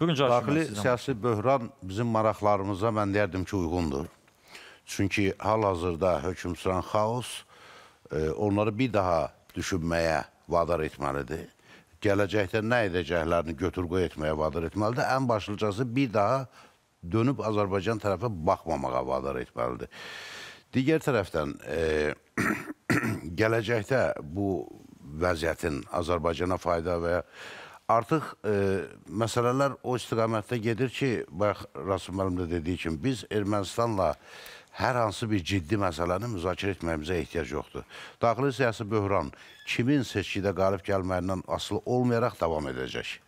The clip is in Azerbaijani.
Bu gün daxili siyasi böhran bizim maraqlarımıza mən deyərdim ki, uyğundur. Çünki hal-hazırda hökm süran xaos e, onları bir daha düşünməyə vadar etməlidir. Gələcəkdə nə edəcəklərini götür-qoy etməyə vadar etməlidir. Ən başlıcası bir daha dönüb Azərbaycan tərəfə baxmamağa vadar etməlidir. Digər tərəfdən e, gələcəkdə bu vəziyyətin Azərbaycana fayda və ya artıq e, məsələlər o istiqamətdə gedir ki, bayaq Rasim müəllim də dediyi kimi biz Ermənistanla hər hansı bir ciddi məsələni müzakirə etməyimizə ehtiyac yoxdur. Daxili siyasi böhran kimin seçkidə qalib gəlməyindən asılı olmayaraq davam edəcək.